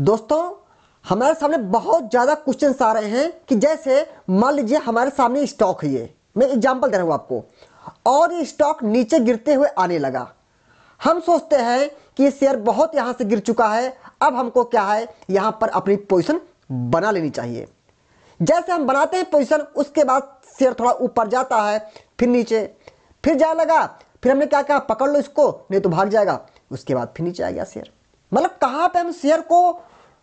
दोस्तों हमारे सामने बहुत ज़्यादा क्वेश्चन आ रहे हैं कि जैसे मान लीजिए हमारे सामने स्टॉक है ये मैं एग्जाम्पल दे रहा हूं आपको और ये स्टॉक नीचे गिरते हुए आने लगा हम सोचते हैं कि ये शेयर बहुत यहाँ से गिर चुका है अब हमको क्या है यहां पर अपनी पोजिशन बना लेनी चाहिए जैसे हम बनाते हैं पोजिशन उसके बाद शेयर थोड़ा ऊपर जाता है फिर नीचे फिर जाने लगा फिर हमने क्या कहा पकड़ लो इसको नहीं तो भाग जाएगा उसके बाद फिर नीचे आ गया शेयर मतलब कहां पे हम शेयर को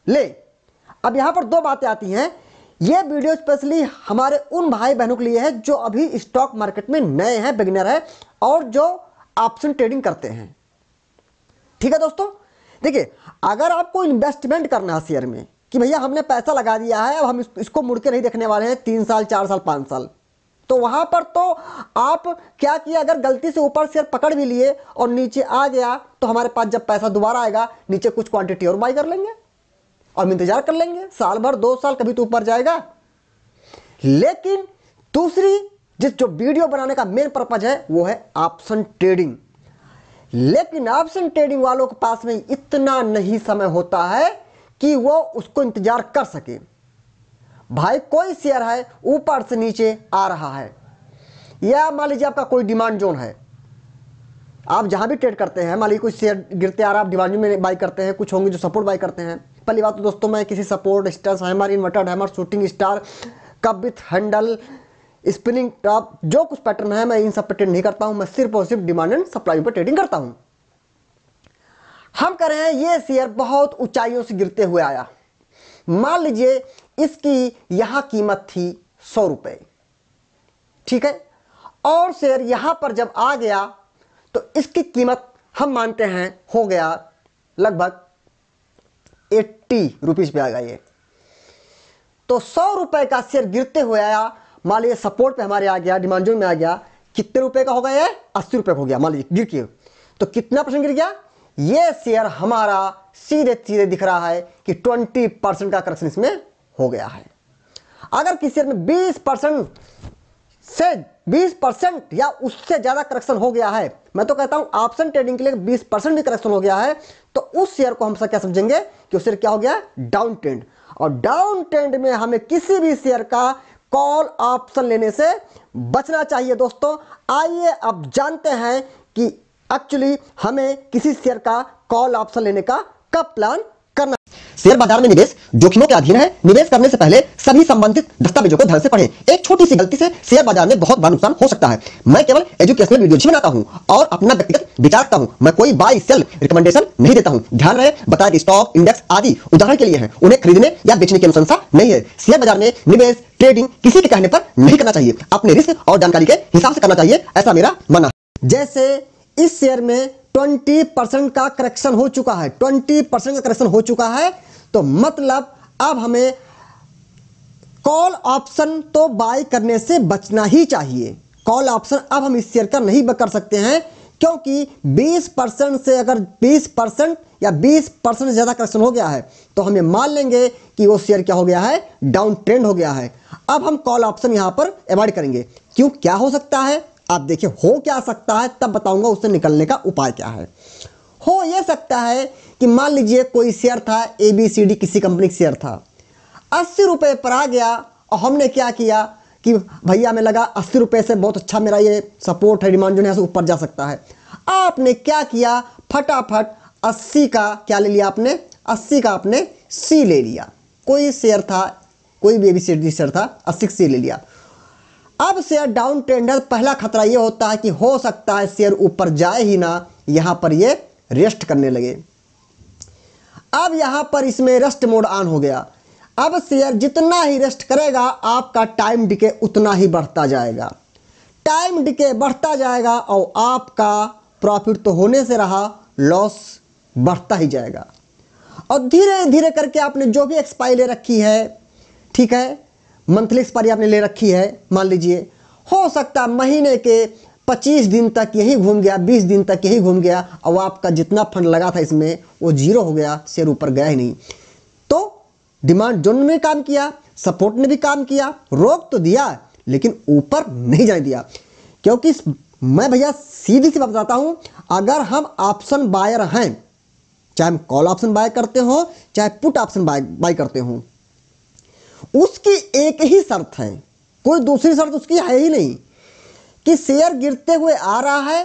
ले अब यहां पर दो बातें आती हैं ये वीडियो स्पेशली हमारे उन भाई बहनों के लिए है जो अभी स्टॉक मार्केट में नए हैं बिगिनर है और जो ऑप्शन ट्रेडिंग करते हैं ठीक है दोस्तों देखिए अगर आपको इन्वेस्टमेंट करना है शेयर में कि भैया हमने पैसा लगा दिया है अब हम इसको मुड़ के नहीं देखने वाले हैं तीन साल चार साल पांच साल तो वहां पर तो आप क्या किया अगर गलती से ऊपर शेयर पकड़ भी लिए और नीचे आ गया तो हमारे पास जब पैसा दोबारा आएगा नीचे कुछ क्वांटिटी और बाई कर लेंगे और इंतजार कर लेंगे साल भर दो साल कभी तो ऊपर जाएगा लेकिन दूसरी जिस जो वीडियो बनाने का मेन पर्पज है वो है ऑप्शन ट्रेडिंग लेकिन ऑप्शन ट्रेडिंग वालों के पास में इतना नहीं समय होता है कि वो उसको इंतजार कर सके भाई कोई शेयर है ऊपर से नीचे आ रहा है या मान लीजिए आपका कोई डिमांड जोन है आप जहाँ भी ट्रेड करते हैं मान लीजिए कुछ शेयर गिरते आ रहा है आप डिमांड में बाई करते हैं कुछ होंगे जो सपोर्ट बाई करते हैं पहली बात तो दोस्तों मैं किसी support star hammer inverted hammer shooting star cup with handle spinning top जो कुछ पैटर्न है मैं इन सब पर ट्रेड नहीं करता हूँ मैं सिर्फ और सिर्फ डिमांड एंड सप्लाई पर ट्रेडिंग करता हूँ हम कह रहे हैं ये शेयर बहुत ऊंचाइयों से गिरते हुए आया मान लीजिए इसकी यहां कीमत थी सौ रुपये ठीक है और शेयर यहां पर जब आ गया तो इसकी कीमत हम मानते हैं हो गया लगभग एट्टी रुपीज़ पे आ गया ये तो सौ रुपए का शेयर गिरते हुए आया मान लीजिए सपोर्ट पे हमारे आ गया डिमांड जोन में आ गया कितने रुपए का हो गया अस्सी रुपये हो गया मान लीजिए गिर के तो कितना परसेंट गिर गया ये शेयर हमारा सीधे सीधे दिख रहा है कि ट्वेंटी परसेंट का करेक्शन इसमें हो गया है अगर किसी शेयर में 20 परसेंट से 20 परसेंट या उससे ज़्यादा करेक्शन हो गया है मैं तो कहता हूं ऑप्शन ट्रेडिंग के लिए 20 परसेंट भी करेक्शन हो गया है तो उस शेयर को हम सब क्या समझेंगे कि उस शेयर क्या हो गया डाउन ट्रेंड और डाउन ट्रेंड में हमें किसी भी शेयर का कॉल ऑप्शन लेने से बचना चाहिए दोस्तों आइए अब जानते हैं कि एक्चुअली हमें किसी शेयर का कॉल ऑप्शन लेने का कब प्लान शेयर बाजार में निवेश जोखिमों के अधीन है निवेश करने से पहले सभी संबंधित दस्तावेजों को ध्यान से पढ़ें एक छोटी सी गलती से शेयर बाजार में बहुत बड़ा नुकसान हो सकता है मैं केवल एजुकेशनल वीडियो बनाता हूँ और अपना व्यक्तिगत विचार करता हूँ मैं कोई बाय सेल रिकमेंडेशन नहीं देता हूँ ध्यान रहे बताया स्टॉक इंडेक्स आदि उदाहरण के लिए है उन्हें खरीदने या बेचने की अनुशंसा नहीं है शेयर बाजार में निवेश ट्रेडिंग किसी के कहने पर नहीं करना चाहिए अपने रिस्क और जानकारी के हिसाब से करना चाहिए ऐसा मेरा मानना जैसे इस शेयर में 20 परसेंट का करेक्शन हो चुका है 20 परसेंट का करेक्शन हो चुका है तो मतलब अब हमें कॉल ऑप्शन तो बाय करने से बचना ही चाहिए कॉल ऑप्शन अब हम इस शेयर का नहीं कर सकते हैं क्योंकि 20 परसेंट से अगर 20 परसेंट या 20 परसेंट ज़्यादा करेक्शन हो गया है तो हम ये मान लेंगे कि वो शेयर क्या हो गया है डाउन ट्रेंड हो गया है अब हम कॉल ऑप्शन यहाँ पर एवॉइड करेंगे क्यों क्या हो सकता है आप देखिए हो क्या सकता है तब बताऊंगा उससे निकलने का उपाय क्या है हो ये सकता है कि मान लीजिए कोई शेयर था ए बी सी डी किसी कंपनी का शेयर था अस्सी रुपये पर आ गया और हमने क्या किया कि भैया हमें लगा अस्सी रुपये से बहुत अच्छा मेरा ये सपोर्ट है डिमांड जो है ऊपर जा सकता है आपने क्या किया फटाफट अस्सी का क्या ले लिया आपने अस्सी का आपने सी ले लिया कोई शेयर था कोई भी ए बी शेयर था अस्सी सी ले लिया अब शेयर डाउन ट्रेंडर पहला खतरा ये होता है कि हो सकता है शेयर ऊपर जाए ही ना यहाँ पर ये रेस्ट करने लगे अब यहाँ पर इसमें रेस्ट मोड ऑन हो गया अब शेयर जितना ही रेस्ट करेगा आपका टाइम डिके उतना ही बढ़ता जाएगा टाइम डिके बढ़ता जाएगा और आपका प्रॉफिट तो होने से रहा लॉस बढ़ता ही जाएगा और धीरे धीरे करके आपने जो भी एक्सपायरी ले रखी है ठीक है मंथली एक्सपायरी आपने ले रखी है मान लीजिए हो सकता है महीने के पच्चीस दिन तक यहीं घूम गया बीस दिन तक यहीं घूम गया और आपका जितना फंड लगा था इसमें वो जीरो हो गया शेयर ऊपर गया ही नहीं तो डिमांड जोन में काम किया सपोर्ट ने भी काम किया रोक तो दिया लेकिन ऊपर नहीं जाने दिया क्योंकि मैं भैया सीधी सी बात बताता हूं अगर हम ऑप्शन बायर हैं चाहे हम कॉल ऑप्शन बाय करते हो चाहे पुट ऑप्शन बाय बाय करते हो उसकी एक ही शर्त है कोई दूसरी शर्त उसकी है ही नहीं कि शेयर गिरते हुए आ रहा है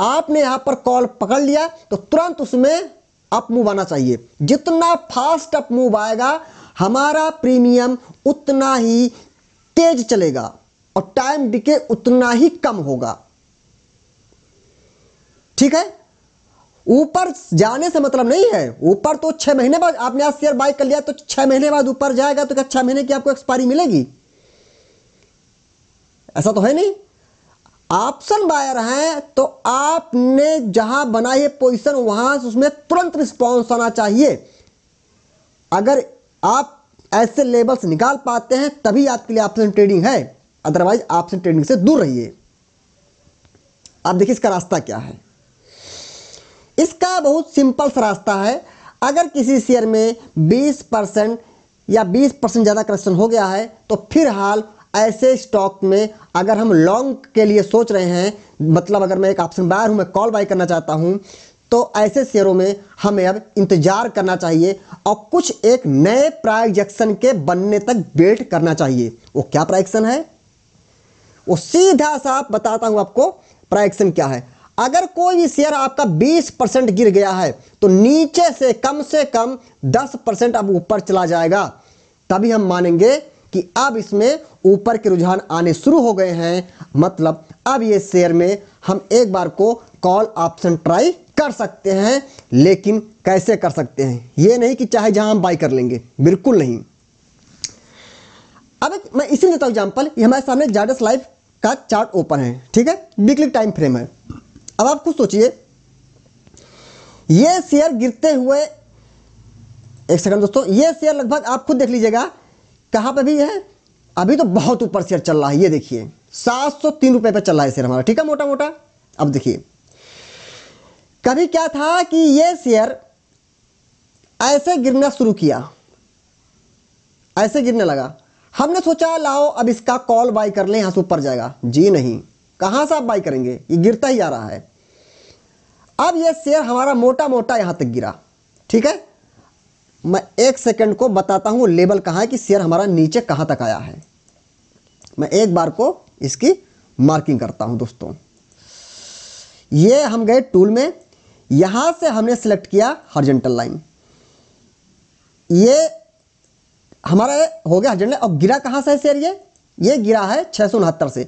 आपने यहां पर कॉल पकड़ लिया तो तुरंत उसमें अप मूव आना चाहिए जितना फास्ट अप मूव आएगा हमारा प्रीमियम उतना ही तेज चलेगा और टाइम डिके उतना ही कम होगा ठीक है ऊपर जाने से मतलब नहीं है ऊपर तो छह महीने बाद आपने आज शेयर बाई कर लिया तो छह महीने बाद ऊपर जाएगा तो क्या छह महीने की आपको एक्सपायरी मिलेगी ऐसा तो है नहीं ऑप्शन बायर हैं तो आपने जहां बनाई है पोजिशन वहां से उसमें तुरंत रिस्पॉन्स आना चाहिए अगर आप ऐसे लेबल्स निकाल पाते हैं तभी आपके लिए ऑप्शन ट्रेडिंग है अदरवाइज ऑप्शन ट्रेडिंग से दूर रहिए आप देखिए इसका रास्ता क्या है इसका बहुत सिंपल सा रास्ता है अगर किसी शेयर में 20 परसेंट या 20 परसेंट ज़्यादा करप्शन हो गया है तो फिर हाल ऐसे स्टॉक में अगर हम लॉन्ग के लिए सोच रहे हैं मतलब अगर मैं एक ऑप्शन बायर हूँ मैं कॉल बाई करना चाहता हूँ तो ऐसे शेयरों में हमें अब इंतजार करना चाहिए और कुछ एक नए प्राइजेक्शन के बनने तक वेट करना चाहिए वो क्या प्राइजेक्शन है वो सीधा सा बताता हूं आपको प्राइजेक्शन क्या है अगर कोई भी शेयर आपका 20 परसेंट गिर गया है तो नीचे से कम से कम 10 परसेंट अब ऊपर चला जाएगा तभी हम मानेंगे कि अब इसमें ऊपर के रुझान आने शुरू हो गए हैं मतलब अब ये शेयर में हम एक बार को कॉल ऑप्शन ट्राई कर सकते हैं लेकिन कैसे कर सकते हैं ये नहीं कि चाहे जहां हम बाई कर लेंगे बिल्कुल नहीं अब मैं इसी देता हूं एग्जाम्पल ये हमारे सामने जाडस लाइफ का चार्ट ओपन है ठीक है वीकली टाइम फ्रेम है अब आप खुद सोचिए ये शेयर गिरते हुए एक सेकंड दोस्तों ये शेयर लगभग आप खुद देख लीजिएगा कहां पर भी है अभी तो बहुत ऊपर शेयर चल रहा है ये देखिए सात सौ तीन रुपए पर चल रहा है शेयर हमारा ठीक है मोटा मोटा अब देखिए कभी क्या था कि ये शेयर ऐसे गिरना शुरू किया ऐसे गिरने लगा हमने सोचा लाओ अब इसका कॉल बाई कर ले यहां से ऊपर जाएगा जी नहीं कहां से आप बाई करेंगे ये गिरता ही जा रहा है अब ये शेयर हमारा मोटा मोटा यहां तक गिरा ठीक है मैं एक सेकंड को बताता हूँ लेवल कहाँ है कि शेयर हमारा नीचे कहाँ तक आया है मैं एक बार को इसकी मार्किंग करता हूँ दोस्तों ये हम गए टूल में यहाँ से हमने सेलेक्ट किया हॉर्जेंटल लाइन ये हमारा हो गया हॉर्जेंटल और गिरा कहाँ से है शेयर ये ये गिरा है छः से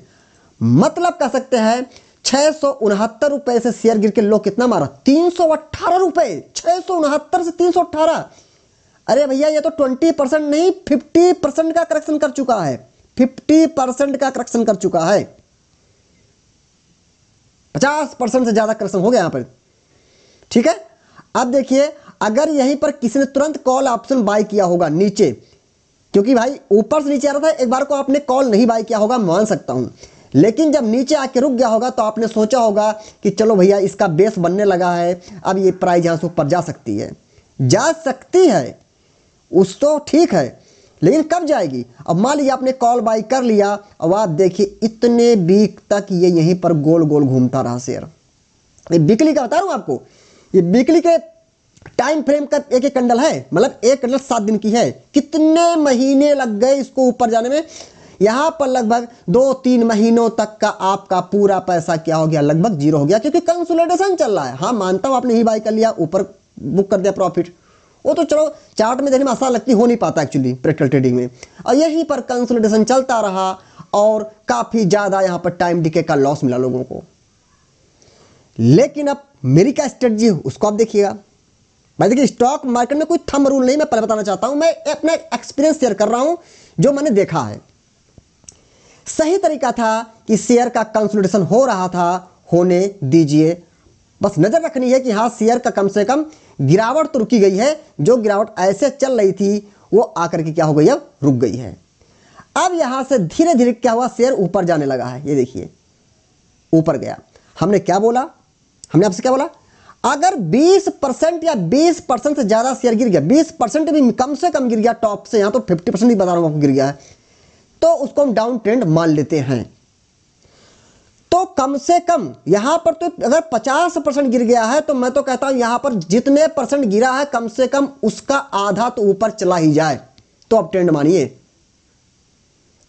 मतलब कह सकते हैं छः सौ उनहत्तर रुपए से शेयर गिर के लोग कितना मारा तीन सौ अट्ठारह रुपए छः सौ उनहत्तर से तीन सौ अट्ठारह अरे भैया ये तो ट्वेंटी परसेंट नहीं फिफ्टी परसेंट का करेक्शन कर चुका है फिफ्टी परसेंट का करेक्शन कर चुका है पचास परसेंट से ज़्यादा करेक्शन हो गया यहाँ पर ठीक है अब देखिए अगर यहीं पर किसी ने तुरंत कॉल ऑप्शन बाय किया होगा नीचे क्योंकि भाई ऊपर से नीचे आ रहा था एक बार को आपने कॉल नहीं बाय किया होगा मान सकता हूं लेकिन जब नीचे आके रुक गया होगा तो आपने सोचा होगा कि चलो भैया इसका बेस बनने लगा है अब ये प्राइज यहाँ से ऊपर जा सकती है जा सकती है उस तो ठीक है लेकिन कब जाएगी अब मान लीजिए आपने कॉल बाई कर लिया अब आप देखिए इतने वीक तक ये यहीं पर गोल गोल घूमता रहा शेयर ये बिकली का बता रहा हूँ आपको ये बिकली के टाइम फ्रेम का एक एक कंडल है मतलब एक कंडल सात दिन की है कितने महीने लग गए इसको ऊपर जाने में यहाँ पर लगभग दो तीन महीनों तक का आपका पूरा पैसा क्या हो गया लगभग जीरो हो गया क्योंकि कंसुलटेशन चल रहा है हाँ मानता हूँ आपने ही बाई कर लिया ऊपर बुक कर दिया प्रॉफिट वो तो चलो चार्ट में देखने में आसान लगती हो नहीं पाता एक्चुअली प्रैक्टिकल ट्रेडिंग में और यहीं पर कंसोलिडेशन चलता रहा और काफ़ी ज़्यादा यहां पर टाइम डिके का लॉस मिला लोगों को लेकिन अब मेरी क्या स्ट्रेटजी उसको आप देखिएगा भाई देखिए स्टॉक मार्केट में कोई थम रूल नहीं मैं पहले बताना चाहता हूं मैं अपना एक्सपीरियंस शेयर कर रहा हूं जो मैंने देखा है सही तरीका था कि शेयर का कंसोलिडेशन हो रहा था होने दीजिए बस नज़र रखनी है कि हाँ शेयर का कम से कम गिरावट तो रुकी गई है जो गिरावट ऐसे चल रही थी वो आकर के क्या हो गई अब रुक गई है अब यहां से धीरे धीरे क्या हुआ शेयर ऊपर जाने लगा है ये देखिए ऊपर गया हमने क्या बोला हमने आपसे क्या बोला अगर 20 परसेंट या 20 परसेंट से ज़्यादा शेयर गिर गया 20 परसेंट भी कम से कम गिर गया टॉप से यहां तो 50 परसेंट भी बता रहा आपको गिर गया है तो उसको हम डाउन ट्रेंड मान लेते हैं तो कम से कम यहां पर तो अगर 50 परसेंट गिर गया है तो मैं तो कहता हूं यहां पर जितने परसेंट गिरा है कम से कम उसका आधा तो ऊपर चला ही जाए तो आप ट्रेंड मानिए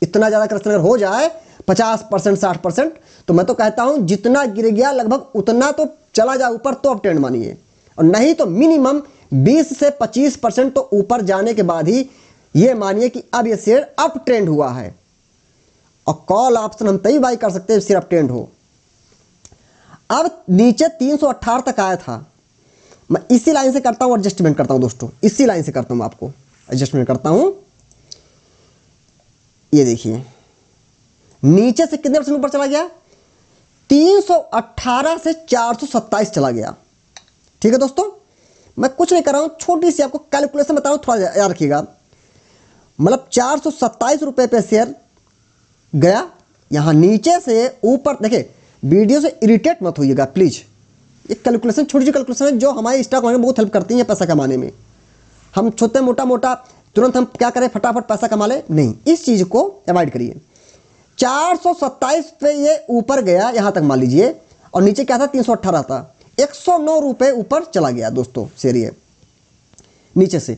इतना ज़्यादा करेक्शन अगर हो जाए 50 परसेंट साठ परसेंट तो मैं तो कहता हूं जितना गिर गया लगभग उतना तो चला जाए ऊपर तो आप ट्रेंड मानिए और नहीं तो मिनिमम 20 से 25 परसेंट तो ऊपर जाने के बाद ही ये मानिए कि अब ये शेयर अप ट्रेंड हुआ है और कॉल ऑप्शन हम तभी बाई कर सकते हैं सिर्फ टेंड हो अब नीचे तीन तक आया था मैं इसी लाइन से करता हूँ एडजस्टमेंट करता हूँ दोस्तों इसी लाइन से करता हूँ आपको एडजस्टमेंट करता हूँ ये देखिए नीचे से कितने परसेंट ऊपर चला गया 318 से चार चला गया ठीक है दोस्तों मैं कुछ नहीं कर रहा हूँ छोटी सी आपको कैलकुलेशन बता रहा हूँ थोड़ा याद रखिएगा मतलब चार सौ रुपए पे शेयर गया यहाँ नीचे से ऊपर देखिए वीडियो से इरिटेट मत होइएगा प्लीज़ ये कैलकुलेशन छोटी छोटी कैलकुलेशन है जो हमारे स्टॉक में बहुत हेल्प करती है पैसा कमाने में हम छोटे मोटा मोटा तुरंत हम क्या करें फटाफट पैसा कमा ले नहीं इस चीज़ को अवॉइड करिए चार सौ सत्ताईस पे ये ऊपर गया यहाँ तक मान लीजिए और नीचे क्या था तीन सौ अट्ठारह था एक सौ नौ रुपये ऊपर चला गया दोस्तों शेरिए नीचे से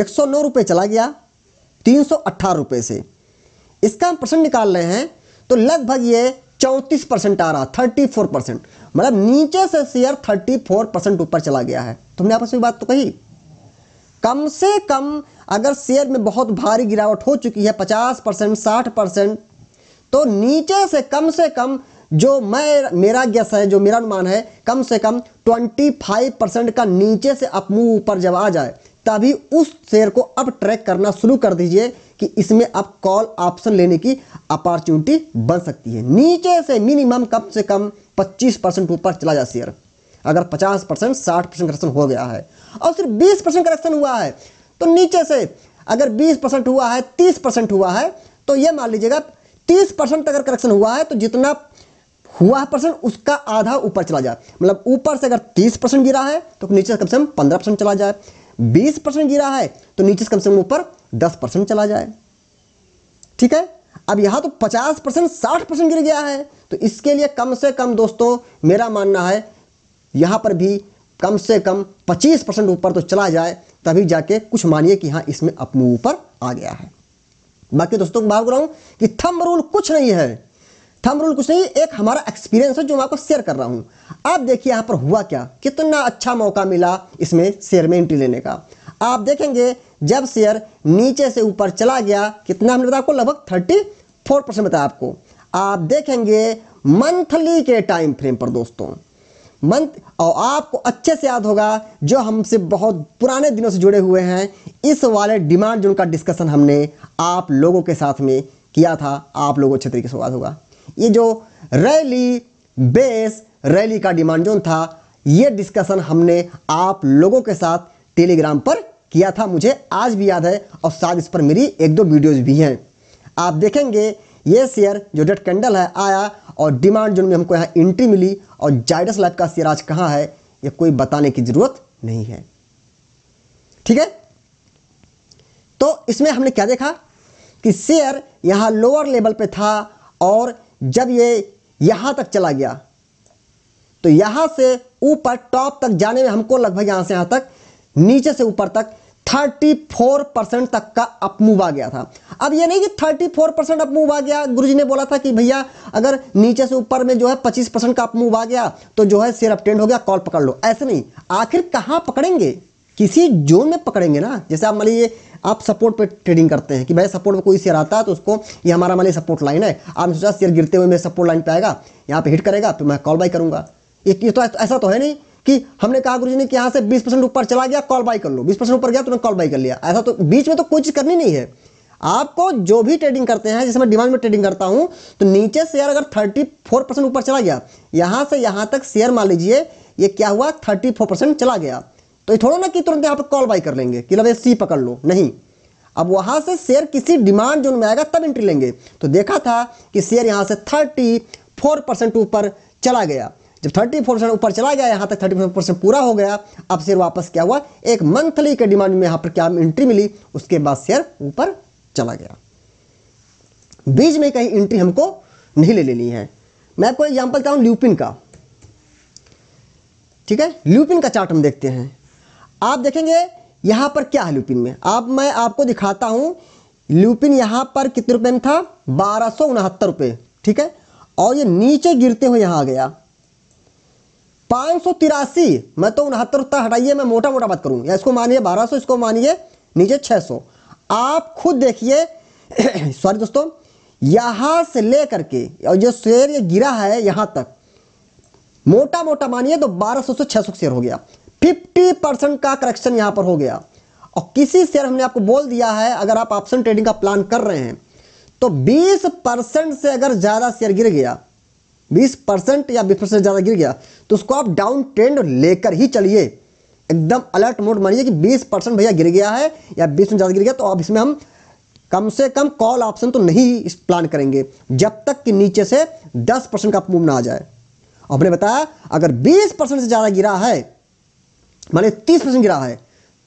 एक सौ नौ रुपये चला गया तीन सौ अट्ठारह रुपये से इसका हम परसेंट निकाल रहे हैं तो लगभग ये चौंतीस परसेंट आ रहा थर्टी फोर परसेंट मतलब नीचे से शेयर थर्टी फोर परसेंट ऊपर चला गया है तुमने आपस में बात तो कही कम से कम अगर शेयर में बहुत भारी गिरावट हो चुकी है पचास परसेंट साठ परसेंट तो नीचे से कम से कम जो मैं मेरा गैस है जो मेरा अनुमान है कम से कम ट्वेंटी फाइव परसेंट का नीचे से अपमूव ऊपर जब आ जाए तभी उस शेयर को अब ट्रैक करना शुरू कर दीजिए कि इसमें आप कॉल ऑप्शन लेने की अपॉर्चुनिटी बन सकती है नीचे से मिनिमम कम से कम 25 परसेंट ऊपर चला जाए शेयर अगर 50 परसेंट साठ परसेंट करेक्शन हो गया है और सिर्फ 20 परसेंट करेक्शन हुआ है तो नीचे से अगर 20 परसेंट हुआ है 30 परसेंट हुआ है तो यह मान लीजिएगा 30 परसेंट अगर करेक्शन हुआ है तो जितना हुआ परसेंट उसका आधा ऊपर चला जाए मतलब ऊपर से अगर 30 परसेंट गिरा है तो नीचे से कम से कम 15 परसेंट चला जाए बीस परसेंट गिरा है तो नीचे से कम से कम ऊपर दस परसेंट चला जाए ठीक है अब यहां तो पचास परसेंट साठ परसेंट गिर गया है तो इसके लिए कम से कम दोस्तों मेरा मानना है यहां पर भी कम से कम पच्चीस परसेंट ऊपर तो चला जाए तभी जाके कुछ मानिए कि हाँ इसमें अपने ऊपर आ गया है बाकी दोस्तों को बात कर रहा हूं कि थम रूल कुछ नहीं है थम रूल कुछ नहीं एक हमारा एक्सपीरियंस है जो मैं आपको शेयर कर रहा हूँ आप देखिए यहाँ पर हुआ क्या कितना अच्छा मौका मिला इसमें शेयर में एंट्री लेने का आप देखेंगे जब शेयर नीचे से ऊपर चला गया कितना हमने बताया आपको लगभग थर्टी फोर परसेंट बताया आपको आप देखेंगे मंथली के टाइम फ्रेम पर दोस्तों मंथ और आपको अच्छे से याद होगा जो हमसे बहुत पुराने दिनों से जुड़े हुए हैं इस वाले डिमांड जो उनका डिस्कशन हमने आप लोगों के साथ में किया था आप लोगों अच्छे तरीके से याद होगा ये जो रैली बेस रैली का डिमांड जोन था ये डिस्कशन हमने आप लोगों के साथ टेलीग्राम पर किया था मुझे आज भी याद है और साथ इस पर मेरी एक दो वीडियोस भी हैं आप देखेंगे ये शेयर जो डेट कैंडल है आया और डिमांड जोन में हमको यहाँ एंट्री मिली और जाइडस लाइफ का शेयर आज कहाँ है ये कोई बताने की ज़रूरत नहीं है ठीक है तो इसमें हमने क्या देखा कि शेयर यहाँ लोअर लेवल पे था और जब ये यहाँ तक चला गया तो यहाँ से ऊपर टॉप तक जाने में हमको लगभग यहाँ से यहाँ तक नीचे से ऊपर तक 34 परसेंट तक का अपमूव आ गया था अब ये नहीं कि 34 परसेंट अपमूव आ गया गुरुजी ने बोला था कि भैया अगर नीचे से ऊपर में जो है 25 परसेंट का अपमूव आ गया तो जो है शेयर अपटेंड हो गया कॉल पकड़ लो ऐसे नहीं आखिर कहाँ पकड़ेंगे किसी जोन में पकड़ेंगे ना जैसे आप मान लीजिए आप सपोर्ट पर ट्रेडिंग करते हैं कि भाई सपोर्ट में कोई शेयर आता है तो उसको ये हमारा हमारे सपोर्ट लाइन है आपने सोचा शेयर गिरते हुए मेरे सपोर्ट लाइन पर आएगा यहाँ पर हिट करेगा फिर मैं कॉल बाई करूँगा ये तो ऐसा तो है नहीं कि हमने कहा गुरु ने कि यहाँ से 20 परसेंट ऊपर चला गया कॉल बाई कर लो 20 परसेंट ऊपर गया तुमने कॉल बाई कर लिया ऐसा तो बीच में तो कोई चीज़ करनी नहीं है आपको जो भी ट्रेडिंग करते हैं जैसे मैं डिमांड में ट्रेडिंग करता हूँ तो नीचे शेयर अगर 34 परसेंट ऊपर चला गया यहाँ से यहाँ तक शेयर मान लीजिए ये क्या हुआ थर्टी परसेंट चला गया तो ये थोड़ा ना कि तुरंत यहाँ पर कॉल बाई कर लेंगे कि लगे सी पकड़ लो नहीं अब वहाँ से शेयर किसी डिमांड जोन में आएगा तब एंट्री लेंगे तो देखा था कि शेयर यहाँ से थर्टी ऊपर चला गया जब 34 फोर परसेंट ऊपर चला गया यहाँ तक 34 परसेंट पूरा हो गया अब शेयर वापस क्या हुआ एक मंथली के डिमांड में यहाँ पर क्या एंट्री मिली उसके बाद शेयर ऊपर चला गया बीच में कहीं एंट्री हमको नहीं ले लेनी है मैं आपको एग्जाम्पल बताऊँ ल्यूपिन का ठीक है ल्यूपिन का चार्ट हम देखते हैं आप देखेंगे यहां पर क्या है लुपिन में अब मैं आपको दिखाता हूं लुपिन यहां पर कितने रुपए में था बारह रुपए उनहत्तर ठीक है और ये नीचे गिरते हुए यहां आ गया पांच सौ तिरासी मैं तो उनहत्तर तक हटाइए मैं मोटा मोटा बात करूं या इसको मानिए बारह सो इसको मानिए नीचे 600 आप खुद देखिए सॉरी दोस्तों यहां से लेकर के और जो शेयर ये गिरा है यहां तक मोटा मोटा मानिए तो बारह सौ से 600 सौ शेयर हो गया फिफ्टी परसेंट का करेक्शन यहां पर हो गया और किसी शेयर हमने आपको बोल दिया है अगर आप ऑप्शन ट्रेडिंग का प्लान कर रहे हैं तो 20 परसेंट से अगर ज़्यादा शेयर गिर गया 20 परसेंट या 20 परसेंट ज़्यादा गिर गया तो उसको आप डाउन ट्रेंड लेकर ही चलिए एकदम अलर्ट मोड मानिए कि 20 परसेंट भैया गिर गया है या 20 परसेंट ज़्यादा गिर गया तो अब इसमें हम कम से कम कॉल ऑप्शन तो नहीं इस प्लान करेंगे जब तक कि नीचे से दस परसेंट का मूव ना आ जाए हमने बताया अगर बीस परसेंट से ज़्यादा गिरा है माने तीस परसेंट गिरा है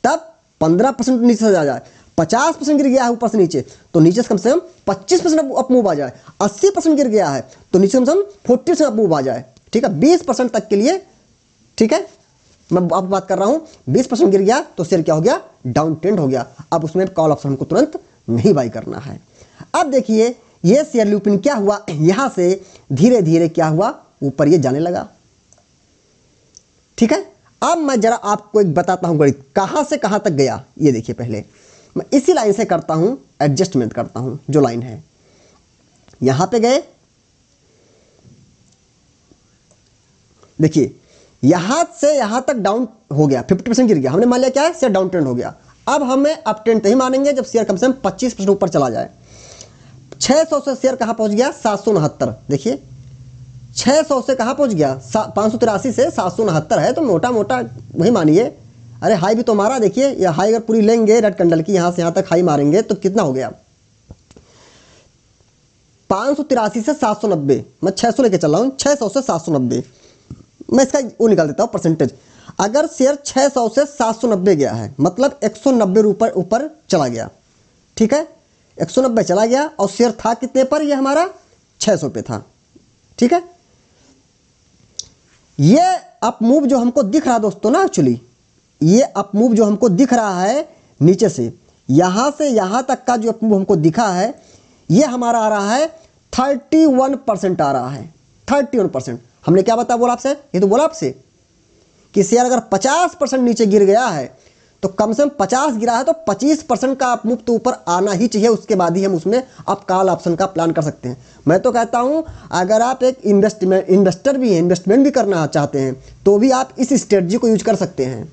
तब पंद्रह परसेंट नीचे से आ जाए पचास परसेंट गिर गया है ऊपर से नीचे तो नीचे से कम से कम पच्चीस परसेंट अप मूव आ जाए अस्सी परसेंट गिर गया है तो नीचे कम से कम फोर्टी परसेंट अप मूव आ जाए ठीक है बीस परसेंट तक के लिए ठीक है मैं आप बात कर रहा हूँ बीस परसेंट गिर गया तो शेयर क्या हो गया डाउन ट्रेंड हो गया अब उसमें कॉल ऑप्शन हमको तुरंत नहीं बाई करना है अब देखिए ये शेयर लूपिन क्या हुआ यहाँ से धीरे धीरे क्या हुआ ऊपर ये जाने लगा ठीक है अब मैं ज़रा आपको एक बताता हूँ गणित कहाँ से कहाँ तक गया ये देखिए पहले मैं इसी लाइन से करता हूँ एडजस्टमेंट करता हूँ जो लाइन है यहाँ पे गए देखिए यहाँ से यहाँ तक डाउन हो गया फिफ्टी परसेंट गिर गया हमने मान लिया क्या है शेयर डाउन ट्रेंड हो गया अब हमें अप ट्रेंड नहीं मानेंगे जब शेयर कम से कम पच्चीस परसेंट ऊपर चला जाए 600 से शेयर कहाँ पहुँच गया सात देखिए 600 से कहाँ पहुँच गया पाँच सौ तिरासी से सात सौ उनहत्तर है तो मोटा मोटा वही मानिए अरे हाई भी तो मारा देखिए यह हाई अगर पूरी लेंगे रेड कंडल की यहाँ से यहाँ तक हाई मारेंगे तो कितना हो गया पाँच सौ तिरासी से सात सौ नब्बे मैं छः सौ लेकर चल रहा हूँ छः सौ से सात सौ नब्बे मैं इसका वो निकाल देता हूँ परसेंटेज अगर शेयर सौ से सात सौ नब्बे गया है मतलब एक सौ नब्बे रुपये ऊपर चला गया ठीक है एक सौ नब्बे चला गया और शेयर था कितने पर यह हमारा सौ पे था ठीक है ये अप मूव जो हमको दिख रहा है दोस्तों ना एक्चुअली ये अप मूव जो हमको दिख रहा है नीचे से यहां से यहां तक का जो अप मूव हमको दिखा है ये हमारा आ रहा है थर्टी वन परसेंट आ रहा है थर्टी वन परसेंट हमने क्या बताया बोला आपसे ये तो बोला आपसे कि शेयर अगर पचास परसेंट नीचे गिर गया है तो कम से कम पचास गिरा है तो पच्चीस परसेंट का मुफ्त ऊपर आना ही चाहिए उसके बाद ही हम उसमें आप कॉल ऑप्शन का प्लान कर सकते हैं मैं तो कहता हूं अगर आप एक इन्वेस्टमेंट इन्वेस्टर भी हैं इन्वेस्टमेंट भी करना चाहते हैं तो भी आप इस स्ट्रेटजी को यूज कर सकते हैं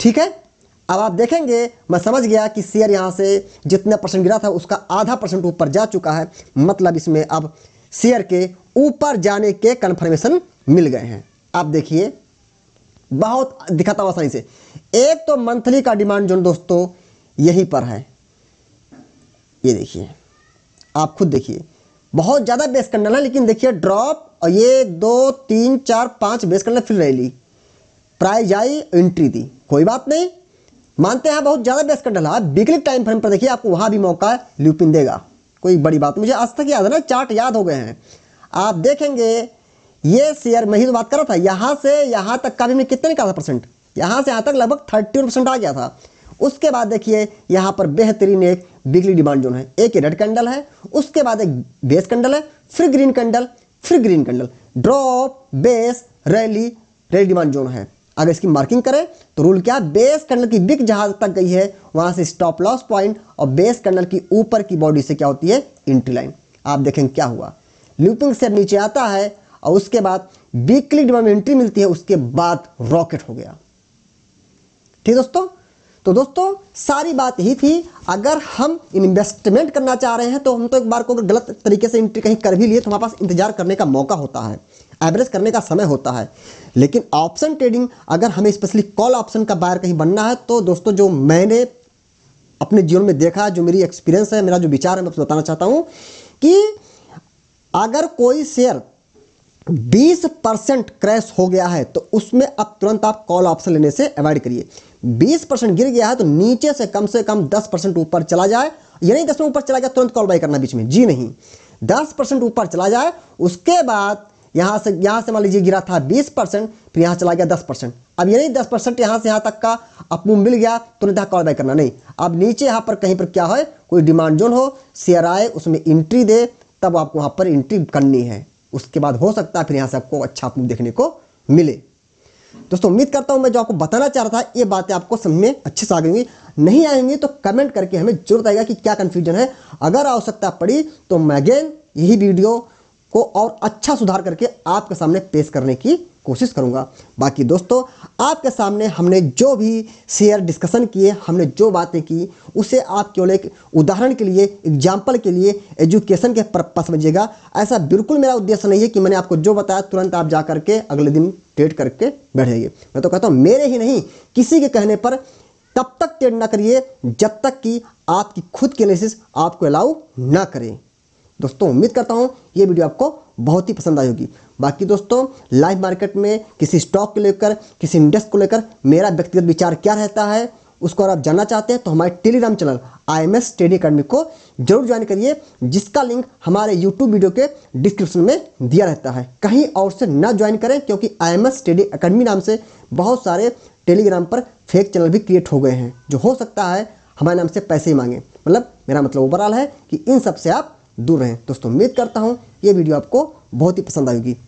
ठीक है अब आप देखेंगे मैं समझ गया कि शेयर यहाँ से जितना परसेंट गिरा था उसका आधा परसेंट ऊपर जा चुका है मतलब इसमें अब शेयर के ऊपर जाने के कन्फर्मेशन मिल गए हैं आप देखिए बहुत दिखाता हूँ आसानी से एक तो मंथली का डिमांड जोन दोस्तों यहीं पर है ये देखिए आप खुद देखिए बहुत ज़्यादा बेस कंडल है लेकिन देखिए ड्रॉप और ये दो तीन चार पाँच बेस कंडल फिर रह ली प्राइज आई एंट्री दी कोई बात नहीं मानते हैं बहुत ज़्यादा बेस कर है वीकली टाइम फ्रेम पर देखिए आपको वहाँ भी मौका ल्यूपिन देगा कोई बड़ी बात मुझे आज तक याद है ना चार्ट याद हो गए हैं आप देखेंगे ये शेयर मैं ही तो बात कर रहा था यहाँ से यहाँ तक का भी मैं कितने निकाला परसेंट यहाँ से यहाँ तक लगभग थर्टी परसेंट आ गया था उसके बाद देखिए यहाँ पर बेहतरीन एक बिगली डिमांड जोन है एक रेड कैंडल है उसके बाद एक बेस कैंडल है फिर ग्रीन कैंडल फिर green candle drop base rally red demand zone है अगर इसकी मार्किंग करें तो रूल क्या बेस कैंडल की बिग जहाज तक गई है वहाँ से स्टॉप लॉस पॉइंट और बेस कैंडल की ऊपर की बॉडी से क्या होती है इंट्री लाइन आप देखेंगे क्या हुआ लूपिंग से नीचे आता है और उसके बाद वीकली डिमांड एंट्री मिलती है उसके बाद रॉकेट हो गया ठीक दोस्तों तो दोस्तों सारी बात यही थी अगर हम इन्वेस्टमेंट करना चाह रहे हैं तो हम तो एक बार को अगर गलत तरीके से एंट्री कहीं कर भी लिए तो हमारे पास इंतजार करने का मौका होता है एवरेज करने का समय होता है लेकिन ऑप्शन ट्रेडिंग अगर हमें स्पेशली कॉल ऑप्शन का बायर कहीं बनना है तो दोस्तों जो मैंने अपने जीवन में देखा है जो मेरी एक्सपीरियंस है मेरा जो विचार है मैं आपको बताना चाहता हूँ कि अगर कोई शेयर बीस परसेंट क्रैश हो गया है तो उसमें अब तुरंत आप कॉल ऑप्शन लेने से अवॉइड करिए बीस परसेंट गिर गया है तो नीचे से कम से कम दस परसेंट ऊपर चला जाए या नहीं दस में ऊपर चला गया तुरंत कॉल बाई करना बीच में जी नहीं दस परसेंट ऊपर चला जाए उसके बाद यहां से यहां से मान लीजिए गिरा था बीस परसेंट फिर यहां चला गया दस परसेंट अब यही दस परसेंट यहां से यहाँ तक का अपू मिल गया तुरंत यहाँ कॉल बाई करना नहीं अब नीचे यहां पर कहीं पर क्या है कोई डिमांड जोन हो शेयर आए उसमें एंट्री दे तब आपको वहां पर एंट्री करनी है उसके बाद हो सकता है फिर यहाँ से आपको अच्छा अपनी देखने को मिले दोस्तों उम्मीद करता हूँ मैं जो आपको बताना चाह रहा था ये बातें आपको समझ में अच्छे से आ गई नहीं आएंगी तो कमेंट करके हमें जरूर आएगा कि क्या कन्फ्यूजन है अगर आवश्यकता पड़ी तो मैं अगेन यही वीडियो को और अच्छा सुधार करके आपके सामने पेश करने की कोशिश करूंगा बाकी दोस्तों आपके सामने हमने जो भी शेयर डिस्कशन किए हमने जो बातें की उसे आप केवल एक उदाहरण के लिए एग्जाम्पल के लिए एजुकेशन के पर्पज समझिएगा ऐसा बिल्कुल मेरा उद्देश्य नहीं है कि मैंने आपको जो बताया तुरंत आप जा करके अगले दिन ट्रेड करके बैठ जाइए मैं तो कहता हूँ मेरे ही नहीं किसी के कहने पर तब तक ट्रेड ना करिए जब तक कि आपकी खुद की एनालिसिस आपको अलाउ ना करें दोस्तों उम्मीद करता हूँ ये वीडियो आपको बहुत ही पसंद आई होगी बाकी दोस्तों लाइव मार्केट में किसी स्टॉक को लेकर किसी इंडेक्स को लेकर मेरा व्यक्तिगत विचार क्या रहता है उसको अगर आप जानना चाहते हैं तो हमारे Telegram channel I M S trading academy को जरूर ज्वाइन करिए जिसका लिंक हमारे यूट्यूब वीडियो के डिस्क्रिप्शन में दिया रहता है कहीं और से ना ज्वाइन करें क्योंकि I M S trading academy नाम से बहुत सारे टेलीग्राम पर फेक चैनल भी क्रिएट हो गए हैं जो हो सकता है हमारे नाम से पैसे ही मांगें मतलब मेरा मतलब ओवरऑल है कि इन सब से आप दूर रहें दोस्तों उम्मीद करता हूँ ये वीडियो आपको बहुत ही पसंद आएगी